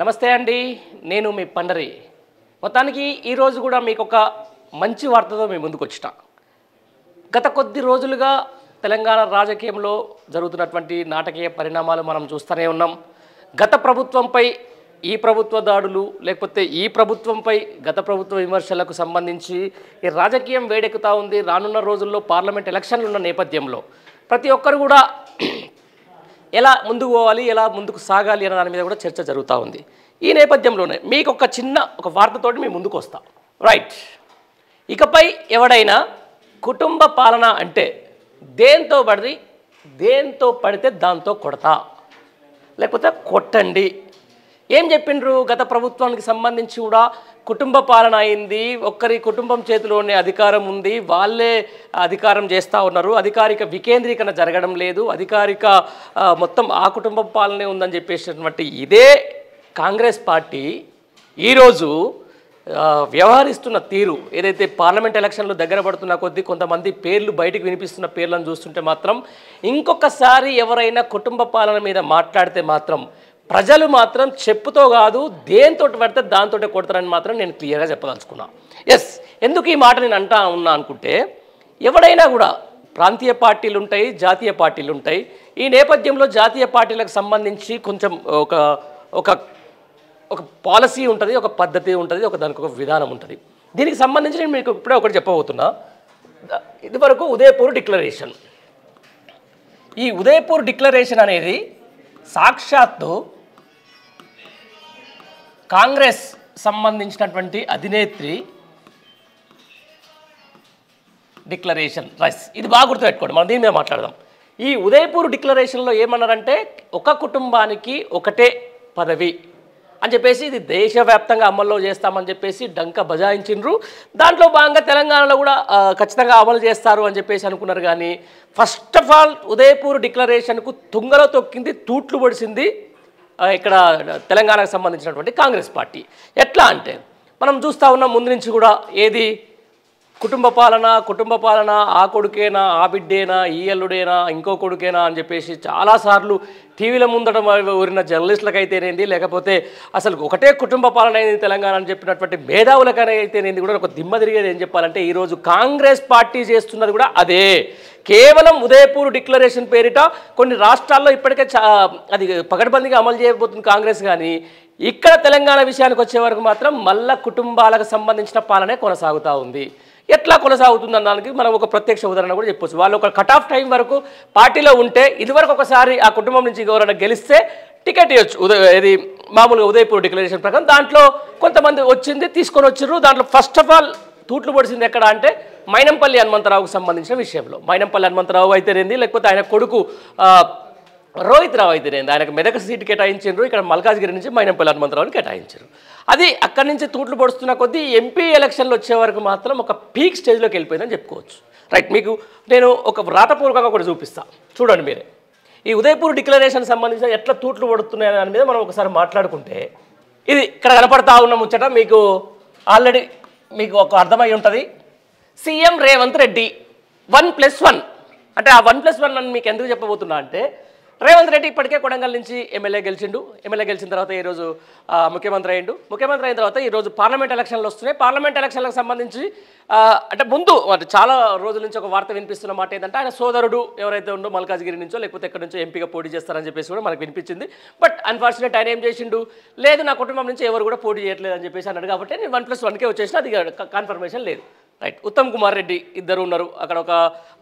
నమస్తే అండి నేను మీ పండరి మొత్తానికి ఈరోజు కూడా మీకు ఒక మంచి వార్తతో మీ ముందుకు వచ్చిన గత కొద్ది రోజులుగా తెలంగాణ రాజకీయంలో జరుగుతున్నటువంటి నాటకీయ పరిణామాలు మనం చూస్తూనే ఉన్నాం గత ప్రభుత్వంపై ఈ ప్రభుత్వ దాడులు లేకపోతే ఈ ప్రభుత్వంపై గత ప్రభుత్వ విమర్శలకు సంబంధించి ఈ రాజకీయం వేడెక్కుతూ ఉంది రానున్న రోజుల్లో పార్లమెంట్ ఎలక్షన్లు ఉన్న నేపథ్యంలో ప్రతి ఒక్కరు కూడా ఎలా ముందుకు పోవాలి ఎలా ముందుకు సాగాలి అన్న దాని మీద కూడా చర్చ జరుగుతూ ఉంది ఈ నేపథ్యంలోనే మీకు ఒక చిన్న ఒక వార్తతోటి మేము ముందుకు వస్తాం రైట్ ఇకపై ఎవడైనా కుటుంబ పాలన అంటే దేంతో పడి దేంతో పడితే దాంతో కొడతా లేకపోతే కొట్టండి ఏం చెప్పిండ్రు గత ప్రభుత్వానికి సంబంధించి కూడా కుటుంబ పాలన అయింది ఒక్కరి కుటుంబం చేతిలోనే అధికారం ఉంది వాళ్ళే అధికారం చేస్తూ ఉన్నారు అధికారిక వికేంద్రీకరణ జరగడం లేదు అధికారిక మొత్తం ఆ కుటుంబ పాలనే ఉందని చెప్పేసినటువంటి ఇదే కాంగ్రెస్ పార్టీ ఈరోజు వ్యవహరిస్తున్న తీరు ఏదైతే పార్లమెంట్ ఎలక్షన్లు దగ్గర పడుతున్న కొద్దీ కొంతమంది పేర్లు బయటకు వినిపిస్తున్న పేర్లను చూస్తుంటే మాత్రం ఇంకొకసారి ఎవరైనా కుటుంబ పాలన మీద మాట్లాడితే మాత్రం ప్రజలు మాత్రం చెప్పుతో కాదు దేంతో పడితే దాంతో కొడతారని మాత్రం నేను క్లియర్గా చెప్పదలుచుకున్నా ఎస్ ఎందుకు ఈ మాట నేను అంటా ఉన్నా అనుకుంటే ఎవడైనా కూడా ప్రాంతీయ పార్టీలు ఉంటాయి జాతీయ పార్టీలు ఉంటాయి ఈ నేపథ్యంలో జాతీయ పార్టీలకు సంబంధించి కొంచెం ఒక ఒక ఒక పాలసీ ఉంటుంది ఒక పద్ధతి ఉంటుంది ఒక దానికి ఒక విధానం ఉంటుంది దీనికి సంబంధించి నేను మీకు ఇప్పుడే ఒకటి చెప్పబోతున్నా ఇదివరకు ఉదయపూర్ డిక్లరేషన్ ఈ ఉదయపూర్ డిక్లరేషన్ అనేది సాక్షాత్తు కాంగ్రెస్ సంబంధించినటువంటి అధినేత్రి డిక్లరేషన్ రైస్ ఇది బాగా గుర్తుపెట్టుకోండి మనం దీని మీద మాట్లాడదాం ఈ ఉదయపూర్ డిక్లరేషన్లో ఏమన్నారంటే ఒక కుటుంబానికి ఒకటే పదవి అని చెప్పేసి ఇది దేశవ్యాప్తంగా అమల్లో చేస్తామని చెప్పేసి డంక బజాయించిండ్రు దాంట్లో భాగంగా తెలంగాణలో కూడా ఖచ్చితంగా అమలు చేస్తారు అని చెప్పేసి అనుకున్నారు కానీ ఫస్ట్ ఆఫ్ ఆల్ ఉదయపూర్ డిక్లరేషన్కు తుంగలో తొక్కింది తూట్లు పొడిసింది ఇక్కడ తెలంగాణకు సంబంధించినటువంటి కాంగ్రెస్ పార్టీ ఎట్లా అంటే మనం చూస్తూ ఉన్నాం ముందు నుంచి కూడా ఏది కుటుంబ పాలన కుటుంబ పాలన ఆ కొడుకేనా ఆ బిడ్డేనా ఈ అల్లుడేనా ఇంకో కొడుకేనా అని చెప్పేసి చాలాసార్లు టీవీల ముందట ఊరిన అయితేనేది లేకపోతే అసలు ఒకటే కుటుంబ పాలన అయింది తెలంగాణ అని చెప్పినటువంటి మేధావులకైతేనేది కూడా ఒక దిమ్మ తిరిగేది ఏం చెప్పాలంటే ఈరోజు కాంగ్రెస్ పార్టీ చేస్తున్నది కూడా అదే కేవలం ఉదయపూర్ డిక్లరేషన్ పేరిట కొన్ని రాష్ట్రాల్లో ఇప్పటికే అది పగడబందీగా అమలు చేయబోతుంది కాంగ్రెస్ కానీ ఇక్కడ తెలంగాణ విషయానికి వచ్చే వరకు మాత్రం మళ్ళా కుటుంబాలకు సంబంధించిన పాలనే కొనసాగుతూ ఉంది ఎట్లా కొనసాగుతుందన్న దానికి మనం ఒక ప్రత్యక్ష ఉదాహరణ కూడా చెప్పొచ్చు వాళ్ళు ఒక కట్ ఆఫ్ టైం వరకు పార్టీలో ఉంటే ఇదివరకు ఒకసారి ఆ కుటుంబం నుంచి ఎవరైనా గెలిస్తే టికెట్ ఇవ్వచ్చు ఉదయ ఇది మామూలుగా ఉదయపూర్ డిక్లరేషన్ ప్రకారం దాంట్లో కొంతమంది వచ్చింది తీసుకొని వచ్చారు దాంట్లో ఫస్ట్ ఆఫ్ ఆల్ తూట్లు పొడిసింది ఎక్కడ అంటే మైనంపల్లి హనుమంతరావుకు సంబంధించిన విషయంలో మైనంపల్లి హనుమంతరావు అయితేనేంది లేకపోతే ఆయన కొడుకు రోహిత్ రావు అయితేనేది ఆయనకు మెదక్ సీటు కేటాయించారు ఇక్కడ మల్కాజ్గిరి నుంచి మైనంపల్లి హనుమంతరావుని కేటాయించారు అది అక్కడి నుంచి తూట్లు పొడుస్తున్న కొద్దీ ఎంపీ ఎలక్షన్లు వచ్చే వరకు మాత్రం ఒక పీక్ స్టేజ్లోకి వెళ్ళిపోయిందని చెప్పుకోవచ్చు రైట్ మీకు నేను ఒక వ్రాతపూర్వకంగా కూడా చూపిస్తాను చూడండి మీరే ఈ ఉదయపూర్ డిక్లరేషన్ సంబంధించిన ఎట్లా తూట్లు పడుతున్నాయి దాని మీద మనం ఒకసారి మాట్లాడుకుంటే ఇది ఇక్కడ కనపడతా ఉన్న ముచ్చట మీకు ఆల్రెడీ మీకు ఒక అర్థమై ఉంటుంది CM Revanth Reddy one plus one అంటే ఆ వన్ ప్లస్ వన్ అని మీకు ఎందుకు చెప్పబోతున్నా అంటే రేవంత్ రెడ్డి ఇప్పటికే కొడంగల్ నుంచి ఎమ్మెల్యే గెలిచిండు ఎమ్మెల్యే గెలిచిన తర్వాత ఈరోజు ముఖ్యమంత్రి అయిండు ముఖ్యమంత్రి అయిన తర్వాత ఈరోజు పార్లమెంట్ ఎలక్షన్లు వస్తున్నాయి పార్లమెంట్ ఎలక్షన్లకు సంబంధించి అంటే ముందు చాలా రోజుల నుంచి ఒక వార్త వినిపిస్తున్న మాట ఏంటంటే ఆయన సోదరుడు ఎవరైతే ఉండో మల్కాజ్గిరి నుంచో లేకపోతే ఎక్కడి నుంచో ఎంపీగా పోటీ చేస్తారని చెప్పేసి కూడా మనకు వినిపించింది బట్ అన్ఫార్చునేట్ ఆయన ఏం చేసిండు లేదు నా కుటుంబం నుంచి ఎవరు కూడా పోటీ చేయట్లేదు అని చెప్పేసి అన్నాడు కాబట్టి నేను వన్ ప్లస్ వన్కే వచ్చేసిన అది కన్ఫర్మేషన్ లేదు రైట్ ఉత్తమ్ కుమార్ రెడ్డి ఇద్దరు ఉన్నారు అక్కడ ఒక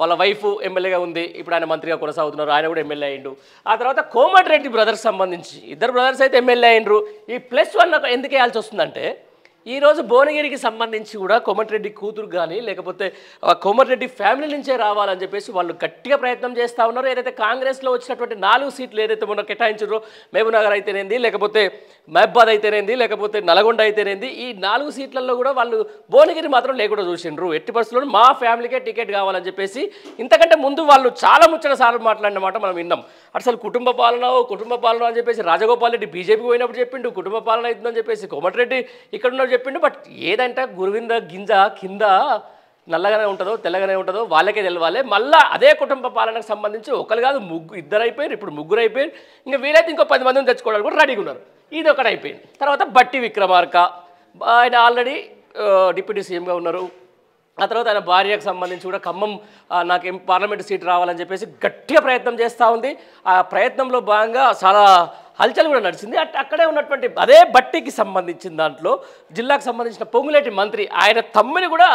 వాళ్ళ వైఫ్ ఎమ్మెల్యేగా ఉంది ఇప్పుడు ఆయన మంత్రిగా కొనసాగుతున్నారు ఆయన కూడా ఎమ్మెల్యే అయ్యిండు ఆ తర్వాత కోమటి రెడ్డి బ్రదర్స్ సంబంధించి ఇద్దరు బ్రదర్స్ అయితే ఎమ్మెల్యే అయినరు ఈ ప్లస్ వన్ ఎందుకు వేయాల్సి వస్తుందంటే ఈరోజు భువనగిరికి సంబంధించి కూడా కోమటిరెడ్డి కూతురు కానీ లేకపోతే కోమటిరెడ్డి ఫ్యామిలీ నుంచే రావాలని చెప్పేసి వాళ్ళు గట్టిగా ప్రయత్నం చేస్తూ ఉన్నారు ఏదైతే కాంగ్రెస్లో వచ్చినటువంటి నాలుగు సీట్లు ఏదైతే మొన్న కేటాయించారో మహబూబ్నగర్ అయితేనేంది లేకపోతే మహబాద్ అయితేనేంది లేకపోతే నల్గొండ అయితేనేంది ఈ నాలుగు సీట్లలో కూడా వాళ్ళు భువనగిరి మాత్రం లేకుండా చూసిండ్రు ఎట్టి పరిస్థితుల్లో మా ఫ్యామిలీకే టికెట్ కావాలని చెప్పేసి ఇంతకంటే ముందు వాళ్ళు చాలా ముచ్చట సార్లు మాట్లాడిన మాట మనం విన్నాం అసలు కుటుంబ పాలన కుటుంబ పాలన అని చెప్పేసి రాజగోపాల్ రెడ్డి బీజేపీకి పోయినప్పుడు చెప్పిండు కుటుంబ పాలన అవుతుందని చెప్పేసి కోమటిరెడ్డి ఇక్కడ ఉన్నప్పుడు చెప్పిండు బట్ ఏదంటే గురువింద గింజ కింద నల్లగానే ఉంటుందో తెల్లగానే ఉంటుందో వాళ్ళకే తెలవాలి మళ్ళీ అదే కుటుంబ పాలనకు సంబంధించి ఒకరు కాదు ముగ్గు ఇద్దరు అయిపోయారు ఇప్పుడు ముగ్గురు అయిపోయారు ఇంకా వీలైతే ఇంకో పది మందిని తెచ్చుకోవడానికి కూడా రెడీగా ఉన్నారు ఇది ఒకటి అయిపోయింది తర్వాత బట్టి విక్రమార్క ఆయన ఆల్రెడీ డిప్యూటీ సీఎంగా ఉన్నారు ఆ తర్వాత ఆయన భార్యకు సంబంధించి కూడా ఖమ్మం నాకు పార్లమెంట్ సీట్ రావాలని చెప్పేసి గట్టిగా ప్రయత్నం చేస్తూ ఉంది ఆ ప్రయత్నంలో భాగంగా చాలా హల్చల్ కూడా నడిచింది అక్కడే ఉన్నటువంటి అదే బట్టికి సంబంధించిన దాంట్లో జిల్లాకు సంబంధించిన పొంగులేటి మంత్రి ఆయన తమ్మిని కూడా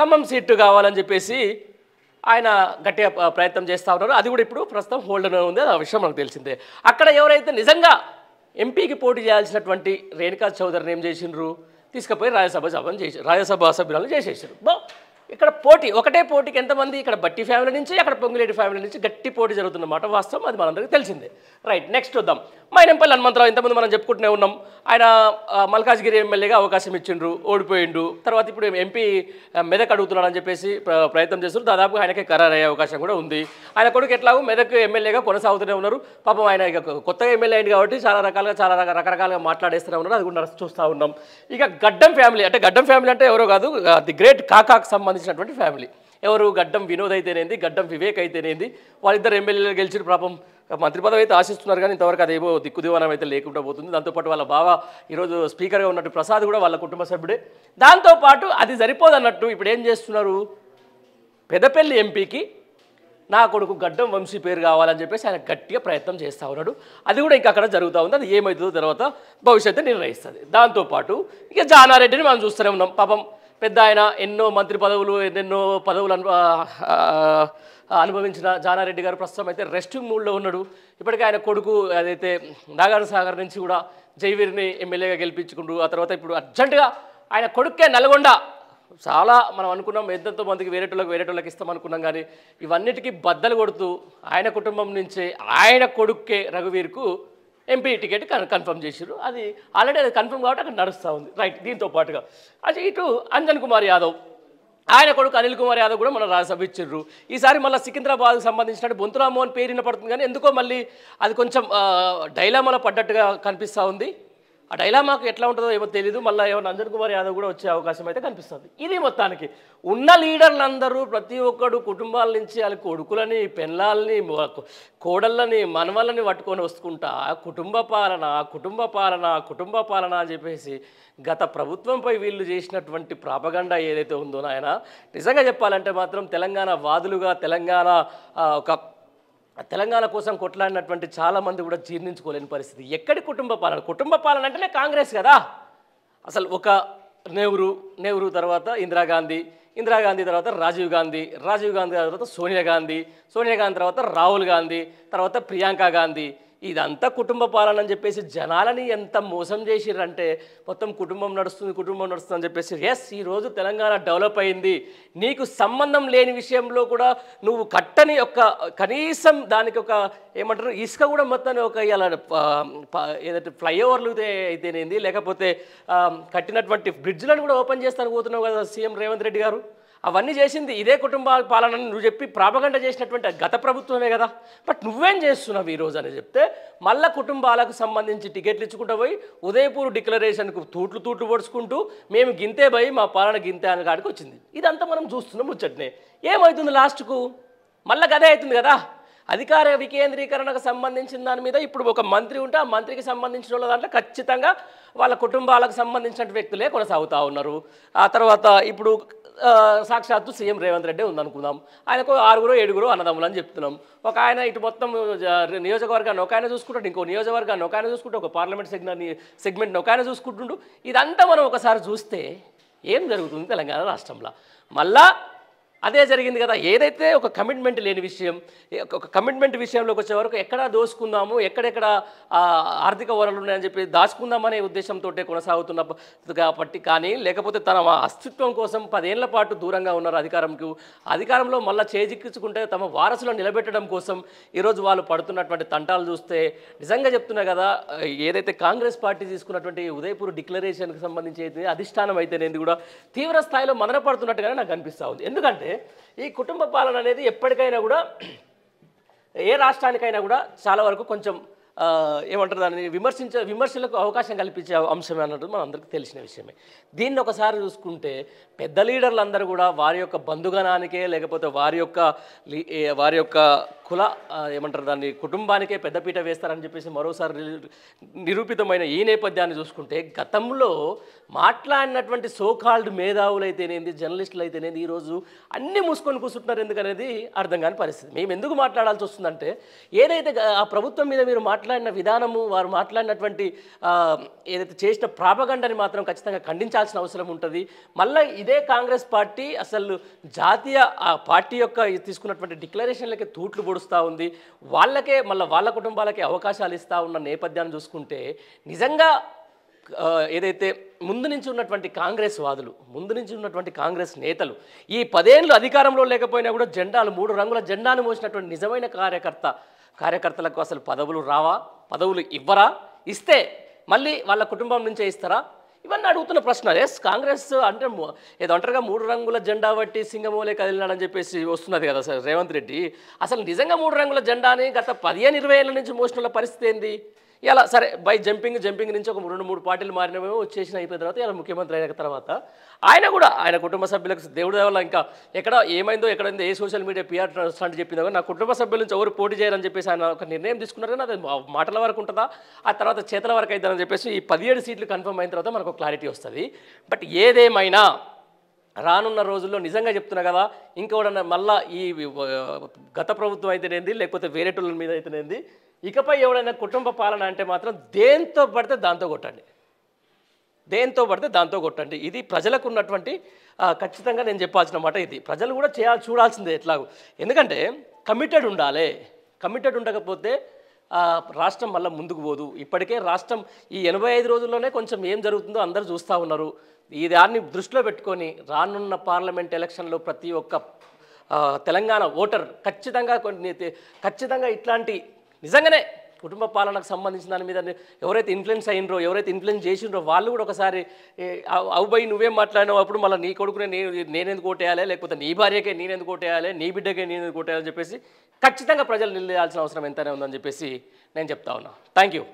ఖమ్మం సీటు కావాలని చెప్పేసి ఆయన గట్టిగా ప్రయత్నం చేస్తూ ఉన్నారు అది కూడా ఇప్పుడు ప్రస్తుతం హోల్డర్లో ఉంది అది ఆ విషయం మనకు తెలిసిందే అక్కడ ఎవరైతే నిజంగా ఎంపీకి పోటీ చేయాల్సినటువంటి రేణుకా చౌదరిని ఏం చేసినారు तस्क राज्यसभा सभन राज्यसभा सभ्युन ఇక్కడ పోటీ ఒకటే పోటీకి ఎంతమంది ఇక్కడ బట్టి ఫ్యామిలీ నుంచి అక్కడ పొంగులేటి ఫ్యామిలీ నుంచి గట్టి పోటీ జరుగుతుందన్నమాట వాస్తవం అది మనందరికీ తెలిసిందే రైట్ నెక్స్ట్ వద్దాం మైనంపల్లి హనుమంతరావు ఇంతమంది మనం చెప్పుకుంటూనే ఉన్నాం ఆయన మల్కాజ్గిరి ఎమ్మెల్యేగా అవకాశం ఇచ్చిండ్రు ఓడిపోయిండు తర్వాత ఇప్పుడు ఎంపీ మెదక్ అడుగుతున్నాడని చెప్పేసి ప్రయత్నం చేస్తున్నారు దాదాపు ఆయనకే ఖరారయ్యే అవకాశం కూడా ఉంది ఆయన కొడుకు ఎట్లాగో మెదక్ ఎమ్మెల్యేగా కొనసాగుతూనే ఉన్నారు పాపం ఆయన ఇక కొత్తగా ఎమ్మెల్యే అయింది కాబట్టి చాలా రకాలుగా చాలా రకరకాలుగా మాట్లాడేస్తూనే ఉన్నారు అది కూడా చూస్తూ ఉన్నాం ఇక గడ్డం ఫ్యామిలీ అంటే గడ్డం ఫ్యామిలీ అంటే ఎవరో కాదు ది గ్రేట్ కాకాకు సంబంధించి సంబంధించినటువంటి ఫ్యామిలీ ఎవరు గడ్డం వినోద్ అయితేనేది గడ్డం వివేక్ అయితేనేది వాళ్ళిద్దరు ఎమ్మెల్యేలు గెలిచిన పాపం మంత్రి పదవి అయితే ఆశిస్తున్నారు కానీ ఇంతవరకు దిక్కు దిక్కుదివానం అయితే లేకుండా పోతుంది దాంతోపాటు వాళ్ళ బావ ఈరోజు స్పీకర్గా ఉన్నట్టు ప్రసాద్ కూడా వాళ్ళ కుటుంబ సభ్యుడే దాంతోపాటు అది సరిపోదన్నట్టు ఇప్పుడు ఏం చేస్తున్నారు పెదపల్లి ఎంపీకి నా కొడుకు గడ్డం వంశీ పేరు కావాలని చెప్పేసి ఆయన గట్టిగా ప్రయత్నం చేస్తూ ఉన్నాడు అది కూడా ఇంకా అక్కడ జరుగుతూ ఉంది అది ఏమవుతుందో తర్వాత భవిష్యత్తు నిర్ణయిస్తుంది దాంతోపాటు ఇక జానారెడ్డిని మనం చూస్తూనే ఉన్నాం పాపం పెద్ద ఆయన ఎన్నో మంత్రి పదవులు ఎన్నెన్నో పదవులు అనుభవించిన జానారెడ్డి గారు ప్రస్తుతం అయితే రెస్టింగ్ మూడ్లో ఉన్నాడు ఇప్పటికే ఆయన కొడుకు అదైతే నాగార్జునసాగర్ నుంచి కూడా జైవీర్ని ఎమ్మెల్యేగా గెలిపించుకుంటూ ఆ తర్వాత ఇప్పుడు అర్జెంటుగా ఆయన కొడుక్కే నల్గొండ చాలా మనం అనుకున్నాం ఎంతెంతో మందికి వేరేటోళ్ళకి వేరేటోళ్ళకి ఇస్తాం అనుకున్నాం కానీ ఇవన్నిటికీ బద్దలు కొడుతూ ఆయన కుటుంబం నుంచే ఆయన కొడుక్కే రఘువీర్కు ఎంపీ టికెట్ కన్ఫర్మ్ చేసారు అది ఆల్రెడీ అది కన్ఫర్మ్ కాబట్టి అక్కడ నడుస్తూ ఉంది రైట్ దీంతో పాటుగా అది ఇటు అంజన్ కుమార్ యాదవ్ ఆయన కొడుకు అనిల్ కుమార్ యాదవ్ కూడా మన రాజ్యసభ ఇచ్చారు ఈసారి మళ్ళీ సికింద్రాబాద్కు సంబంధించిన బొంతురామోహన్ పేరు వినపడుతుంది కానీ ఎందుకో మళ్ళీ అది కొంచెం డైలామాలో పడ్డట్టుగా కనిపిస్తూ ఉంది ఆ డైలామాకు ఎట్లా ఉంటుందో ఏమో తెలియదు మళ్ళీ ఏమో నందన్ కుమార్ యాదవ్ కూడా వచ్చే అవకాశం అయితే కనిపిస్తుంది ఇది మొత్తానికి ఉన్న లీడర్లందరూ ప్రతి ఒక్కడు కుటుంబాల నుంచి వాళ్ళ కొడుకులని పెళ్ళాలని కోడళ్ళని మనవళ్ళని పట్టుకొని వస్తుంటా కుటుంబ పాలన కుటుంబ పాలన కుటుంబ పాలన అని చెప్పేసి గత ప్రభుత్వంపై వీళ్ళు చేసినటువంటి ప్రాపగండ ఏదైతే ఉందో నాయన నిజంగా చెప్పాలంటే మాత్రం తెలంగాణ వాదులుగా తెలంగాణ ఒక తెలంగాణ కోసం కొట్లాడినటువంటి చాలామంది కూడా జీర్ణించుకోలేని పరిస్థితి ఎక్కడి కుటుంబ పాలన కుటుంబ పాలన అంటేనే కాంగ్రెస్ కదా అసలు ఒక నెహ్రూ నెహ్రూ తర్వాత ఇందిరాగాంధీ ఇందిరాగాంధీ తర్వాత రాజీవ్ గాంధీ రాజీవ్ గాంధీ తర్వాత సోనియా గాంధీ సోనియా గాంధీ తర్వాత రాహుల్ గాంధీ తర్వాత ప్రియాంక గాంధీ ఇదంతా కుటుంబ పాలన అని చెప్పేసి జనాలని ఎంత మోసం చేసిరంటే మొత్తం కుటుంబం నడుస్తుంది కుటుంబం నడుస్తుంది అని చెప్పేసి ఎస్ ఈరోజు తెలంగాణ డెవలప్ అయింది నీకు సంబంధం లేని విషయంలో కూడా నువ్వు కట్టని ఒక కనీసం దానికి ఒక ఏమంటారు ఇసుక కూడా మొత్తాన్ని ఒక ఇలా ఏదైతే ఫ్లైఓవర్లు అయితేనేంది లేకపోతే కట్టినటువంటి బ్రిడ్జ్లను కూడా ఓపెన్ చేస్తాను పోతున్నావు కదా సీఎం రేవంత్ రెడ్డి గారు అవన్నీ చేసింది ఇదే కుటుంబ పాలన నువ్వు చెప్పి ప్రాపగండ చేసినటువంటి గత ప్రభుత్వమే కదా బట్ నువ్వేం చేస్తున్నావు ఈరోజు అని చెప్తే మళ్ళా కుటుంబాలకు సంబంధించి టికెట్లు ఇచ్చుకుంటూ పోయి ఉదయపూర్ డిక్లరేషన్కు తూట్లు తూట్లు పొడుచుకుంటూ మేము గింతే పోయి మా పాలన గింతే అని కాడికి వచ్చింది ఇదంతా మనం చూస్తున్నాం ముచ్చట్నే ఏమవుతుంది లాస్ట్కు మళ్ళీ గదే అవుతుంది కదా అధికార వికేంద్రీకరణకు సంబంధించిన దాని మీద ఇప్పుడు ఒక మంత్రి ఉంటే ఆ మంత్రికి సంబంధించిన వాళ్ళ దాంట్లో ఖచ్చితంగా వాళ్ళ కుటుంబాలకు సంబంధించిన వ్యక్తులే కొనసాగుతూ ఉన్నారు ఆ తర్వాత ఇప్పుడు సాక్షాత్తు సీఎం రేవంత్ రెడ్డి ఉందనుకుందాం ఆయనకు ఆరుగురు ఏడుగురు అన్నదమ్ములు అని చెప్తున్నాం ఒక ఆయన ఇటు మొత్తం నియోజకవర్గాన్ని ఒక ఆయన చూసుకుంటాడు ఇంకో నియోజకవర్గాన్ని ఒక ఆయన చూసుకుంటూ ఒక పార్లమెంట్ సెగ్మెంట్ సెగ్మెంట్ని ఒక ఆయన చూసుకుంటుండు ఇదంతా మనం ఒకసారి చూస్తే ఏం జరుగుతుంది తెలంగాణ రాష్ట్రంలో మళ్ళా అదే జరిగింది కదా ఏదైతే ఒక కమిట్మెంట్ లేని విషయం ఒక కమిట్మెంట్ విషయంలోకి వచ్చే వరకు ఎక్కడ దోసుకుందాము ఎక్కడెక్కడ ఆర్థిక వనరులు ఉన్నాయని చెప్పి దాచుకుందామనే ఉద్దేశంతో కొనసాగుతున్న కాబట్టి కానీ లేకపోతే తన అస్తిత్వం కోసం పదేళ్ల పాటు దూరంగా ఉన్నారు అధికారంకు అధికారంలో మళ్ళీ చేజిక్కించుకుంటే తమ వారసులను నిలబెట్టడం కోసం ఈరోజు వాళ్ళు పడుతున్నటువంటి తంటాలు చూస్తే నిజంగా చెప్తున్నా కదా ఏదైతే కాంగ్రెస్ పార్టీ తీసుకున్నటువంటి ఉదయపూర్ డిక్లరేషన్కి సంబంధించి అయితే అధిష్టానం అయితేనేది కూడా తీవ్ర స్థాయిలో మదనపడుతున్నట్టుగానే నాకు అనిపిస్తూ ఉంది ఎందుకంటే కానీ ఈ కుటుంబ పాలన అనేది ఎప్పటికైనా కూడా ఏ రాష్ట్రానికైనా కూడా చాలా వరకు కొంచెం ఏమంటారు దాన్ని విమర్శించ విమర్శలకు అవకాశం కల్పించే అంశమే అన్నట్టు మన అందరికీ తెలిసిన విషయమే దీన్ని ఒకసారి చూసుకుంటే పెద్ద లీడర్లందరూ కూడా వారి యొక్క బంధుగణానికే లేకపోతే వారి యొక్క వారి యొక్క కుల ఏమంటారు దాన్ని కుటుంబానికే పెద్దపీట వేస్తారని చెప్పేసి మరోసారి నిరూపితమైన ఈ నేపథ్యాన్ని చూసుకుంటే గతంలో మాట్లాడినటువంటి సోకాల్డ్ మేధావులు అయితేనేది జర్నలిస్టులు అయితేనేది ఈరోజు అన్నీ మూసుకొని కూర్చుంటున్నారు ఎందుకనేది అర్థం కాని పరిస్థితి మేము ఎందుకు మాట్లాడాల్సి వస్తుందంటే ఏదైతే ఆ ప్రభుత్వం మీద మీరు మాట్లాడిన విధానము వారు మాట్లాడినటువంటి ఏదైతే చేసిన ప్రాపగండని మాత్రం ఖచ్చితంగా ఖండించాల్సిన అవసరం ఉంటుంది మళ్ళీ ఇదే కాంగ్రెస్ పార్టీ అసలు జాతీయ ఆ పార్టీ యొక్క తీసుకున్నటువంటి డిక్లరేషన్లకి తూట్లు కూడుస్తూ ఉంది వాళ్ళకే మళ్ళీ వాళ్ళ కుటుంబాలకే అవకాశాలు ఇస్తూ ఉన్న నేపథ్యాన్ని చూసుకుంటే నిజంగా ఏదైతే ముందు నుంచి ఉన్నటువంటి కాంగ్రెస్ వాదులు ముందు నుంచి ఉన్నటువంటి కాంగ్రెస్ నేతలు ఈ పదేళ్ళు అధికారంలో లేకపోయినా కూడా జెండాలు మూడు రంగుల జెండాను మోసినటువంటి నిజమైన కార్యకర్త కార్యకర్తలకు అసలు పదవులు రావా పదవులు ఇవ్వరా ఇస్తే మళ్ళీ వాళ్ళ కుటుంబం నుంచే ఇస్తారా ఇవన్నీ అడుగుతున్న ప్రశ్న ఎస్ కాంగ్రెస్ అంటే ఏదో అంటారుగా మూడు రంగుల జెండా బట్టి సింగమూలే కదిలినాడని చెప్పేసి వస్తున్నది కదా సార్ రేవంత్ రెడ్డి అసలు నిజంగా మూడు రంగుల జెండాని గత పదిహేను ఇరవై ఏళ్ళ నుంచి మోసిన పరిస్థితి ఏంది ఇలా సరే బై జంపింగ్ జంపింగ్ నుంచి ఒక రెండు మూడు పార్టీలు మారినవేమో వచ్చేసిన అయిపోయిన తర్వాత ఇలా ముఖ్యమంత్రి అయిన తర్వాత ఆయన కూడా ఆయన కుటుంబ సభ్యులకు దేవుడి వల్ల ఇంకా ఎక్కడ ఏమైందో ఎక్కడైందో ఏ సోషల్ మీడియా పిఆర్ ట్రస్ట్ అంటే చెప్పిందో నా కుటుంబ సభ్యుల నుంచి ఎవరు పోటీ చేయాలని చెప్పేసి ఆయన ఒక నిర్ణయం తీసుకున్నారు కానీ అది మాటల వరకు ఉంటుందా ఆ తర్వాత చేతల వరకు అవుతుందని చెప్పేసి ఈ పదిహేడు సీట్లు కన్ఫర్మ్ అయిన తర్వాత మనకు క్లారిటీ వస్తుంది బట్ ఏదేమైనా రానున్న రోజుల్లో నిజంగా చెప్తున్నా కదా ఇంకోటన్నా మళ్ళీ ఈ గత ప్రభుత్వం అయితేనేది లేకపోతే వేరేటోళ్ళ మీద అయితేనేది ఇకపై ఎవడైనా కుటుంబ పాలన అంటే మాత్రం దేంతో పడితే దాంతో కొట్టండి దేంతో పడితే దాంతో కొట్టండి ఇది ప్రజలకు ఉన్నటువంటి ఖచ్చితంగా నేను చెప్పాల్సిన మాట ఇది ప్రజలు కూడా చేయ చూడాల్సిందే ఎట్లాగో ఎందుకంటే కమిటెడ్ ఉండాలి కమిటెడ్ ఉండకపోతే రాష్ట్రం మళ్ళీ ముందుకు పోదు ఇప్పటికే రాష్ట్రం ఈ ఎనభై ఐదు రోజుల్లోనే కొంచెం ఏం జరుగుతుందో అందరు చూస్తూ ఉన్నారు ఈ దాన్ని దృష్టిలో పెట్టుకొని రానున్న పార్లమెంట్ ఎలక్షన్లో ప్రతి ఒక్క తెలంగాణ ఓటర్ ఖచ్చితంగా కొన్ని ఖచ్చితంగా ఇట్లాంటి నిజంగానే కుటుంబ పాలనకు సంబంధించిన దాని మీద ఎవరైతే ఇన్ఫ్లుయెన్స్ అయినరో ఎవరైతే ఇన్ఫ్లుయెన్స్ చేసినరో వాళ్ళు కూడా ఒకసారి అవుబై నువ్వే మాట్లాడినావు అప్పుడు మళ్ళీ నీ కొడుకునే నేను నేనెందుకు ఓటేయాలి లేకపోతే నీ భార్యకే ఎందుకు ఓటేయాలి నీ బిడ్డకే ఎందుకు ఓటేయాలని చెప్పేసి ఖచ్చితంగా ప్రజలు నిలదీయాల్సిన అవసరం ఎంతనే ఉందని చెప్పేసి నేను చెప్తా ఉన్నా థ్యాంక్ యూ